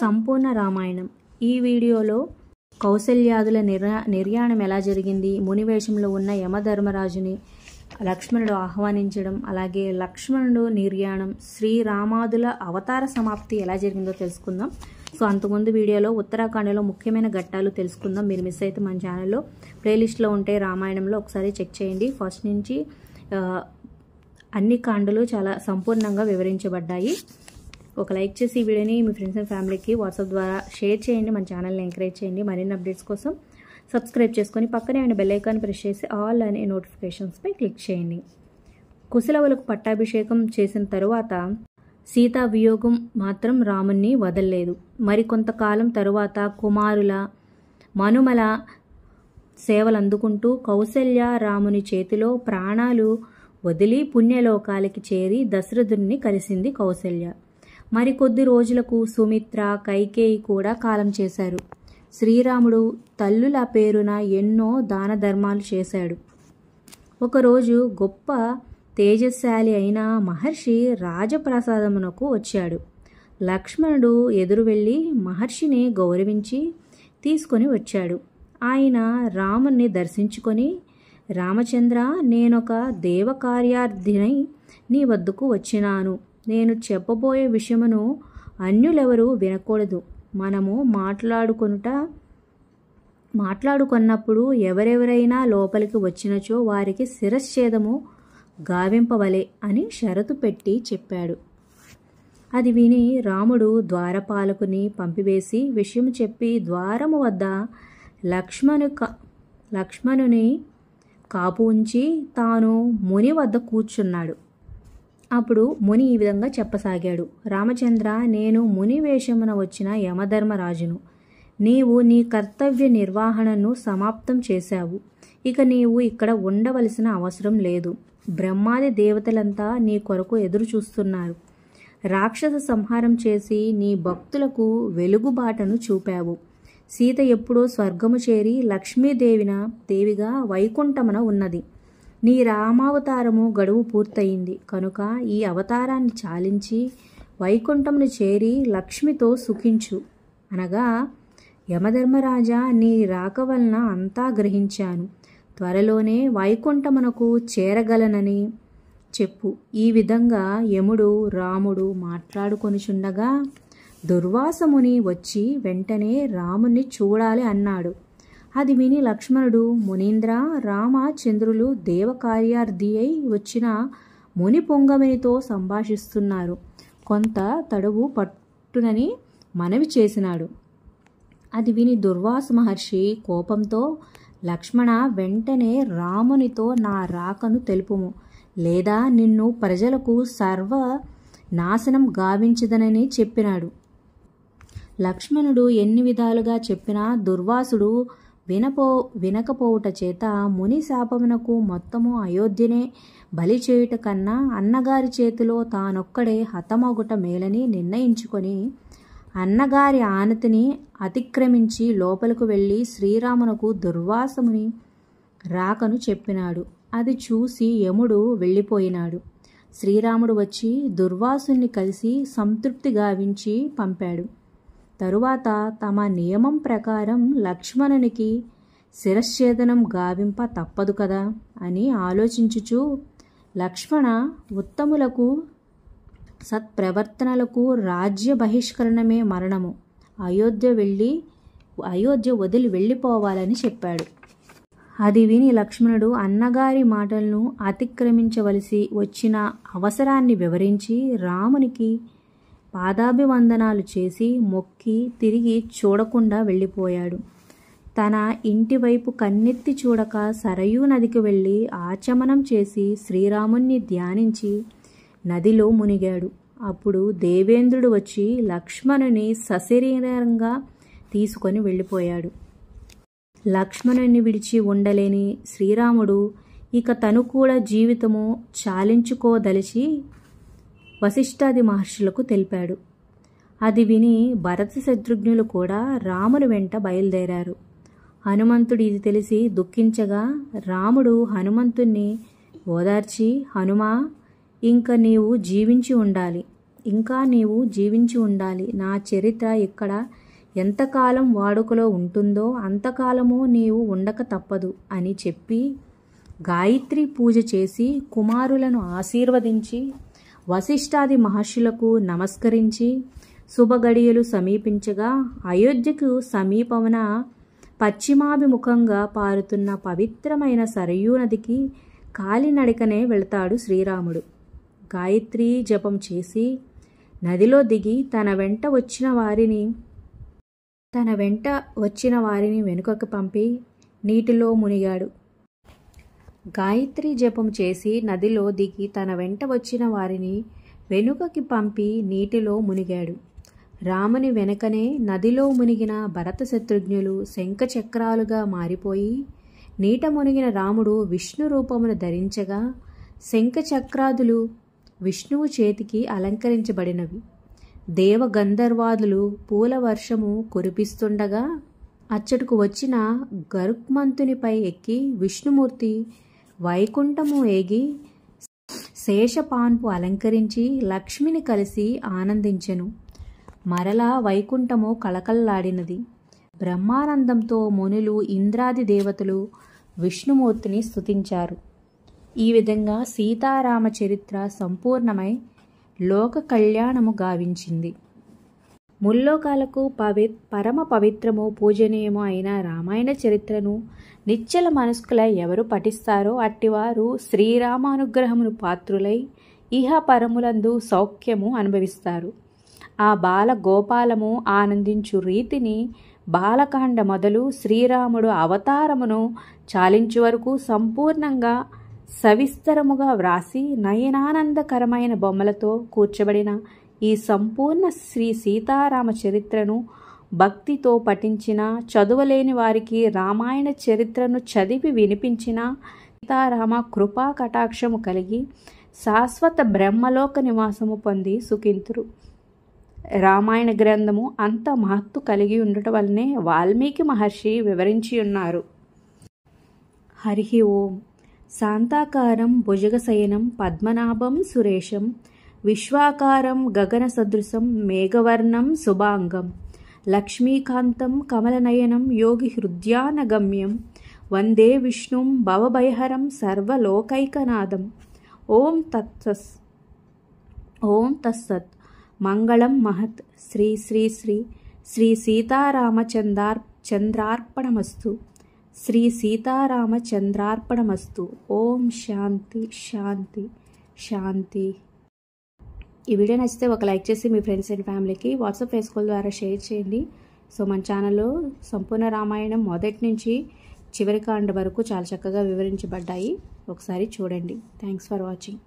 సంపూర్ణ రామాయణం ఈ వీడియోలో కౌశల్యాదుల నిర్యా నిర్యాణం ఎలా జరిగింది మునివేషంలో ఉన్న యమధర్మరాజుని లక్ష్మణుడు ఆహ్వానించడం అలాగే లక్ష్మణుడు నిర్యాణం శ్రీరామాదుల అవతార సమాప్తి ఎలా జరిగిందో తెలుసుకుందాం సో అంతకుముందు వీడియోలో ఉత్తరాఖండ్లో ముఖ్యమైన ఘట్టాలు తెలుసుకుందాం మీరు మిస్ అయితే మన ఛానల్లో ప్లేలిస్ట్లో ఉంటే రామాయణంలో ఒకసారి చెక్ చేయండి ఫస్ట్ నుంచి అన్ని కాండలు చాలా సంపూర్ణంగా వివరించబడ్డాయి ఒక లైక్ చేసి ఈ వీడియోని మీ ఫ్రెండ్స్ అండ్ ఫ్యామిలీకి వాట్సాప్ ద్వారా షేర్ చేయండి మన ఛానల్ని ఎంకరేజ్ చేయండి మరిన్ని అప్డేట్స్ కోసం సబ్స్క్రైబ్ చేసుకొని పక్కనే ఆయన బెల్లైకాన్ ప్రెస్ చేసి ఆల్ అనే నోటిఫికేషన్స్పై క్లిక్ చేయండి కుశలవులకు పట్టాభిషేకం చేసిన తరువాత సీతా వియోగం మాత్రం రాముణ్ణి వదల్లేదు మరికొంతకాలం తరువాత కుమారుల మనుమల సేవలు అందుకుంటూ కౌశల్య రాముని చేతిలో ప్రాణాలు వదిలి పుణ్యలోకాలకి చేరి దశరథుడిని కలిసింది కౌశల్య మరికొద్ది రోజులకు సుమిత్ర కైకేయి కూడా కాలం చేశారు శ్రీరాముడు తల్లుల పేరున ఎన్నో దాన ధర్మాలు చేశాడు ఒకరోజు గొప్ప తేజశాలి అయిన మహర్షి రాజప్రసాదమునకు వచ్చాడు లక్ష్మణుడు ఎదురు వెళ్ళి మహర్షిని గౌరవించి తీసుకొని వచ్చాడు ఆయన రాముణ్ణి దర్శించుకొని రామచంద్ర నేనొక దేవకార్యార్థిని నీ వద్దకు వచ్చినాను నేను చెప్పబోయే విషయమును అన్యులెవరూ వినకూడదు మనము మాట్లాడుకునుట మాట్లాడుకున్నప్పుడు ఎవరెవరైనా లోపలికి వచ్చినచో వారికి శిరశ్ఛేదము గావింపవలే అని షరతు పెట్టి చెప్పాడు అది విని రాముడు ద్వారపాలకుని పంపివేసి విషయం చెప్పి ద్వారము వద్ద లక్ష్మణు లక్ష్మణుని కాపు ఉంచి తాను ముని వద్ద కూర్చున్నాడు అప్పుడు ముని ఈ విధంగా చెప్పసాగాడు రామచంద్ర నేను ముని వేషమున వచ్చిన యమధర్మరాజును నీవు నీ కర్తవ్య నిర్వహణను సమాప్తం చేశావు ఇక నీవు ఇక్కడ ఉండవలసిన అవసరం లేదు బ్రహ్మాది దేవతలంతా నీ కొరకు ఎదురు చూస్తున్నారు రాక్షస సంహారం చేసి నీ భక్తులకు వెలుగుబాటను చూపావు సీత ఎప్పుడో స్వర్గము చేరి లక్ష్మీదేవిన దేవిగా వైకుంఠమున ఉన్నది నీ రామావతారము గడువు పూర్తయింది కనుక ఈ అవతారాన్ని చాలించి వైకుంఠమును చేరి లక్ష్మితో సుఖించు అనగా యమధర్మరాజా నీ రాక వలన అంతా గ్రహించాను త్వరలోనే వైకుంఠమునకు చేరగలనని చెప్పు ఈ విధంగా యముడు రాముడు మాట్లాడుకొనిచుండగా దుర్వాసముని వచ్చి వెంటనే రాముణ్ణి చూడాలి అన్నాడు అది విని లక్ష్మణుడు మునీంద్ర రామచంద్రులు దేవకార్యార్థి అయి వచ్చిన ముని పొంగమినితో సంభాషిస్తున్నారు కొంత తడువు పట్టునని మనవి చేసినాడు అది విని దుర్వాసు మహర్షి కోపంతో లక్ష్మణ వెంటనే రామునితో నా రాకను తెలుపుము లేదా నిన్ను ప్రజలకు సర్వ నాశనం గావించదనని చెప్పినాడు లక్ష్మణుడు ఎన్ని విధాలుగా చెప్పినా దుర్వాసుడు వినపో వినకపోవుట చేత ముని శాపమునకు మొత్తము అయోధ్యనే బలి చేయుట కన్నా అన్నగారి చేతిలో తానొక్కడే హతమగుట మేలని నిర్ణయించుకొని అన్నగారి ఆనతిని అతిక్రమించి లోపలకు వెళ్ళి శ్రీరామునకు దుర్వాసముని రాకను చెప్పినాడు అది చూసి యముడు వెళ్ళిపోయినాడు శ్రీరాముడు వచ్చి దుర్వాసుని కలిసి సంతృప్తి గావించి పంపాడు తరువాత తమ నియమం ప్రకారం లక్ష్మణునికి శిరశ్ఛేదనం గావింప తప్పదు కదా అని ఆలోచించుచు లక్ష్మణ ఉత్తములకు సత్ప్రవర్తనలకు రాజ్య బహిష్కరణమే మరణము అయోధ్య వెళ్ళి అయోధ్య వదిలి వెళ్ళిపోవాలని చెప్పాడు అది విని లక్ష్మణుడు అన్నగారి మాటలను అతిక్రమించవలసి వచ్చిన అవసరాన్ని వివరించి రామునికి పాదాభివందనాలు చేసి మొక్కి తిరిగి చూడకుండా వెళ్ళిపోయాడు తన ఇంటి వైపు కన్నెత్తి చూడక సరయూ నదికి వెళ్ళి ఆచమనం చేసి శ్రీరాముణ్ణి ధ్యానించి నదిలో మునిగాడు అప్పుడు దేవేంద్రుడు వచ్చి లక్ష్మణుని సశరీరంగా తీసుకొని వెళ్ళిపోయాడు లక్ష్మణుని విడిచి ఉండలేని శ్రీరాముడు ఇక తను కూడా జీవితము చాలించుకోదలిచి వశిష్ఠాది మహర్షులకు తెలిపాడు అది విని భరత శత్రుఘ్నులు కూడా రాముని వెంట బయలుదేరారు హనుమంతుడు ఇది తెలిసి దుఃఖించగా రాముడు హనుమంతుణ్ణి ఓదార్చి హనుమా ఇంకా నీవు జీవించి ఉండాలి ఇంకా నీవు జీవించి ఉండాలి నా చరిత్ర ఇక్కడ ఎంతకాలం వాడుకలో ఉంటుందో అంతకాలము నీవు ఉండక తప్పదు అని చెప్పి గాయత్రి పూజ చేసి కుమారులను ఆశీర్వదించి వశిష్ఠాది మహర్షులకు నమస్కరించి శుభగడియలు సమీపించగా అయోధ్యకు సమీపమున పశ్చిమాభిముఖంగా పారుతున్న పవిత్రమైన సరయూ నదికి కాలినడకనే వెళతాడు శ్రీరాముడు గాయత్రి జపం చేసి నదిలో దిగి తన వెంట వచ్చిన వారిని తన వెంట వచ్చిన వారిని వెనుకకు పంపి నీటిలో మునిగాడు గాయత్రి జపం చేసి నదిలో దిగి తన వెంట వచ్చిన వారిని వెనుకకి పంపి నీటిలో మునిగాడు రాముని వెనకనే నదిలో మునిగిన భరత శత్రుఘ్నులు శంఖచక్రాలుగా మారిపోయి నీట మునిగిన రాముడు విష్ణు రూపమును ధరించగా శంఖచక్రాదులు విష్ణువు చేతికి అలంకరించబడినవి దేవగంధర్వాదులు పూల వర్షము కురిపిస్తుండగా అచ్చటకు వచ్చిన గరుక్మంతునిపై ఎక్కి విష్ణుమూర్తి వైకుంఠము ఏగి శేషపాన్పు అలంకరించి లక్ష్మిని కలిసి ఆనందించెను మరలా వైకుంఠము కళకల్లాడినది బ్రహ్మానందంతో మునులు ఇంద్రాది దేవతలు విష్ణుమూర్తిని స్థుతించారు ఈ విధంగా సీతారామ చరిత్ర సంపూర్ణమై లోక కళ్యాణము గావించింది ముల్లోకాలకు పవి పరమ పవిత్రము పూజనీయము అయిన రామాయణ చరిత్రను నిశ్చల మనస్కుల ఎవరు పఠిస్తారో అట్టివారు శ్రీరామానుగ్రహమును పాత్రులై ఇహ పరములందు సౌఖ్యము అనుభవిస్తారు ఆ బాల గోపాలము ఆనందించు రీతిని బాలకాండ మొదలు శ్రీరాముడు అవతారమును చాలించు వరకు సంపూర్ణంగా సవిస్తరముగా వ్రాసి నయనానందకరమైన బొమ్మలతో కూర్చబడిన ఈ సంపూర్ణ శ్రీ సీతారామ చరిత్రను భక్తితో పఠించిన చదువలేని వారికి రామాయణ చరిత్రను చదివి వినిపించిన సీతారామ కృపా కటాక్షము కలిగి శాశ్వత బ్రహ్మలోక నివాసము పొంది సుఖింతురు రామాయణ గ్రంథము అంత మహత్తు కలిగి ఉండటం వల్లనే వాల్మీకి మహర్షి వివరించి ఉన్నారు హరి ఓం శాంతాకారం భుజగశయనం పద్మనాభం సురేశం విశ్వాకారం గగన సదృశం మేఘవర్ణం శుభాంగం లక్ష్మీకాంతం కమలనయనం యోగి హృద్యానగమ్యం వందే విష్ణుం భవభయహరం సర్వలోకైకనాదం ఓం తత్సస్ ఓం తత్సత్ మంగళం మహత్ శ్రీ శ్రీ శ్రీ శ్రీ సీతారామచంద్రార్ చంద్రార్పణమస్తు శ్రీ సీతారామచంద్రార్పణమస్తు ఓం శాంతి శాంతి శాంతి ఈ వీడియో నచ్చితే ఒక లైక్ చేసి మీ ఫ్రెండ్స్ అండ్ ఫ్యామిలీకి వాట్సాప్ ఫేస్ కాల్ ద్వారా షేర్ చేయండి సో మన ఛానల్లో సంపూర్ణ రామాయణం మొదటి నుంచి చివరి కాండ వరకు చాలా చక్కగా వివరించబడ్డాయి ఒకసారి చూడండి థ్యాంక్స్ ఫర్ వాచింగ్